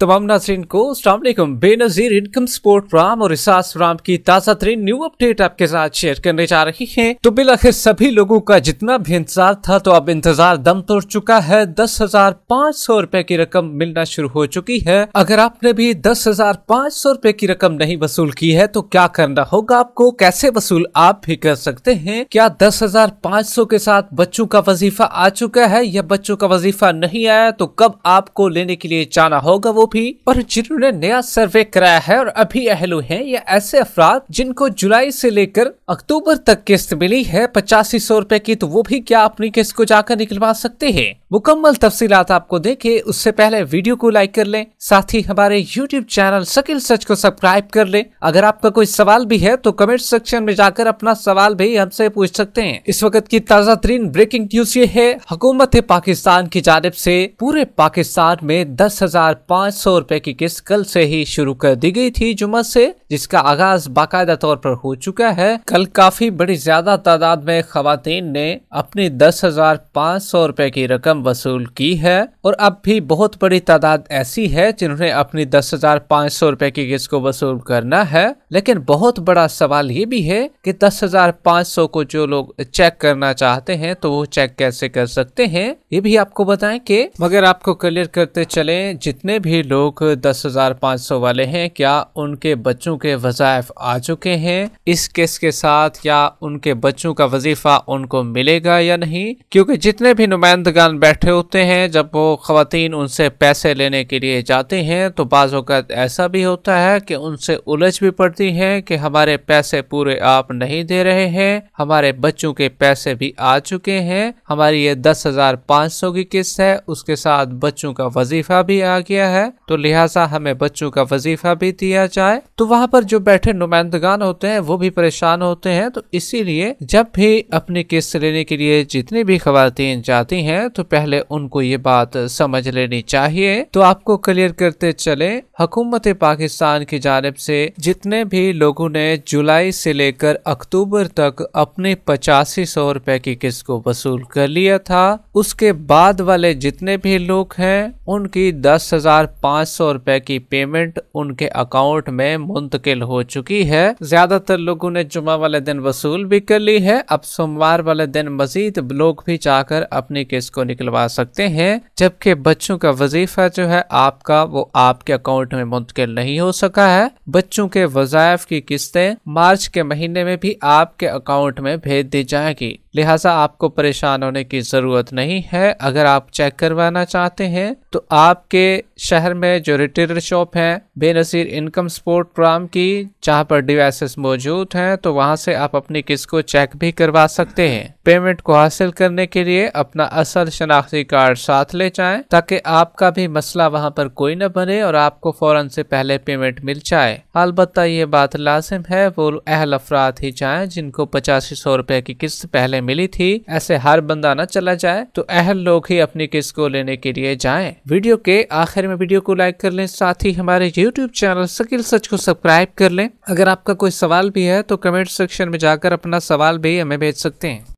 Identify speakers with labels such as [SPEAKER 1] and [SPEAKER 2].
[SPEAKER 1] तमाम नाजरीन को असलम बेनजीर इनकम सपोर्ट प्राम और रिसास प्राम की ताज़ा तरीन न्यू अपडेट आपके साथ शेयर करने जा रही है तो बिलाखिर सभी लोगों का जितना भी इंतजार था तो अब इंतजार दम तोड़ चुका है दस हजार पाँच सौ रूपए की रकम मिलना शुरू हो चुकी है अगर आपने भी दस हजार पाँच सौ रूपए की रकम नहीं वसूल की है तो क्या करना होगा आपको कैसे वसूल आप भी कर सकते हैं क्या दस हजार पाँच सौ के साथ बच्चों का वजीफा आ चुका है या बच्चों का वजीफा नहीं आया तो कब आपको लेने के लिए जाना होगा वो भी और जिन्होंने नया सर्वे कराया है और अभी अहलू हैं या ऐसे अफराद जिनको जुलाई से लेकर अक्टूबर तक किस्त मिली है पचासी सौ रूपए की तो वो भी क्या अपनी किस्त को जाकर निकलवा सकते हैं मुकम्मल तफसी आपको देखे उससे पहले वीडियो को लाइक कर लें साथ ही हमारे यूट्यूब चैनल सकिल सच को सब्सक्राइब कर लें अगर आपका कोई सवाल भी है तो कमेंट सेक्शन में जाकर अपना सवाल भी हमसे पूछ सकते हैं इस वक्त की ताजा तरीन ब्रेकिंग न्यूज ये है हुकूमत पाकिस्तान की जानब ऐसी पूरे पाकिस्तान में दस हजार पाँच सौ रुपए की किस्त कल से ही शुरू कर दी गई थी जुम्मे से जिसका आगाज बाकायदा तौर पर हो चुका है कल काफी बड़ी ज्यादा तादाद में खातन ने अपनी दस हजार पाँच सौ रुपए की रकम वसूल की है और अब भी बहुत बड़ी तादाद ऐसी है जिन्होंने अपनी दस हजार पाँच सौ रुपए की किस्त को वसूल करना है लेकिन बहुत बड़ा सवाल ये भी है कि दस हजार पाँच सौ को जो लोग चेक करना चाहते हैं तो वो चेक कैसे कर सकते हैं ये भी आपको बताएं कि मगर आपको क्लियर करते चले जितने भी लोग दस हजार पाँच सौ वाले हैं क्या उनके बच्चों के वजायफ आ चुके हैं इस केस के साथ क्या उनके बच्चों का वजीफा उनको मिलेगा या नहीं क्योंकि जितने भी नुमाइंदगान बैठे होते हैं जब वो खातन उनसे पैसे लेने के लिए जाते हैं तो बाज़त ऐसा भी होता है कि उनसे उलझ भी पड़ती है कि हमारे पैसे पूरे आप नहीं दे रहे हैं हमारे बच्चों के पैसे भी आ चुके हैं हमारी ये दस हजार पाँच सौ की किस्त है उसके साथ बच्चों का वजीफा भी आ गया है तो लिहाजा हमें बच्चों का वजीफा भी दिया जाए तो वहाँ पर जो बैठे नुमाइंदगान होते हैं वो भी परेशान होते हैं तो इसीलिए जब भी अपनी किस्त लेने के लिए जितनी भी खातन जाती हैं तो पहले उनको ये बात समझ लेनी चाहिए तो आपको क्लियर करते चले हुकूमत पाकिस्तान की जानब से जितने भी लोगों ने जुलाई से लेकर अक्टूबर तक अपने पचासी सौ रुपए की किस्त को वसूल कर लिया था उसके बाद वाले जितने भी लोग हैं उनकी दस हजार पाँच सौ रुपए की पेमेंट उनके अकाउंट में मुंतकिल हो चुकी है ज्यादातर लोगों ने जुमा वाले दिन वसूल भी कर ली है अब सोमवार वाले दिन मजीद लोग भी जाकर अपनी केस को निकलवा सकते हैं जबकि बच्चों का वजीफा जो है आपका वो आपके अकाउंट में मुंतकिल नहीं हो सका है बच्चों के वजायफ की किस्तें मार्च के महीने में भी आपके अकाउंट में भेज दी जाएगी लिहाजा आपको परेशान होने की ज़रूरत नहीं है अगर आप चेक करवाना चाहते हैं तो आपके शहर में जो रिटेलर शॉप है बेनसीर इनकम सपोर्ट प्रोग्राम की जहाँ पर डिवाइसेस मौजूद हैं तो वहाँ से आप अपनी किस्त को चेक भी करवा सकते हैं पेमेंट को हासिल करने के लिए अपना असल शनाख्ती कार्ड साथ ले जाएं ताकि आपका भी मसला वहां पर कोई न बने और आपको फ़ौरन से पहले पेमेंट मिल जाए अलबत् ये बात लाजिम है वो अहल अफराद ही जाए जिनको पचासी सौ रुपए की किस्त पहले मिली थी ऐसे हर बंदा न चला जाए तो अहल लोग ही अपनी किस्त को लेने के लिए जाए वीडियो के आखिर में वीडियो को लाइक कर ले साथ ही हमारे यूट्यूब चैनल सकिल सच को सब्सक्राइब कर ले अगर आपका कोई सवाल भी है तो कमेंट सेक्शन में जाकर अपना सवाल भी हमें भेज सकते हैं